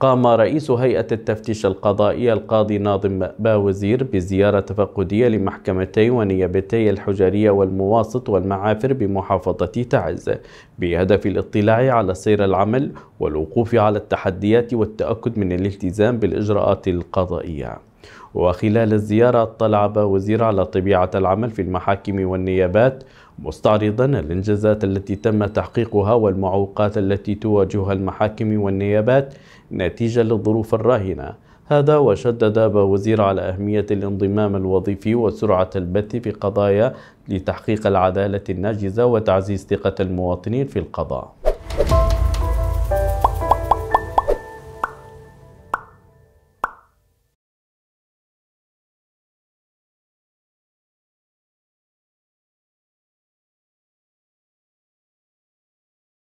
قام رئيس هيئة التفتيش القضائية القاضي ناظم باوزير بزيارة تفقدية لمحكمتي ونيابتي الحجرية والمواسط والمعافر بمحافظة تعز بهدف الاطلاع على سير العمل والوقوف على التحديات والتأكد من الالتزام بالإجراءات القضائية وخلال الزيارة اطلع وزير على طبيعة العمل في المحاكم والنيابات مستعرضا الانجازات التي تم تحقيقها والمعوقات التي تواجهها المحاكم والنيابات نتيجة للظروف الراهنة هذا وشدد باوزير على أهمية الانضمام الوظيفي وسرعة البث في قضايا لتحقيق العدالة الناجزة وتعزيز ثقة المواطنين في القضاء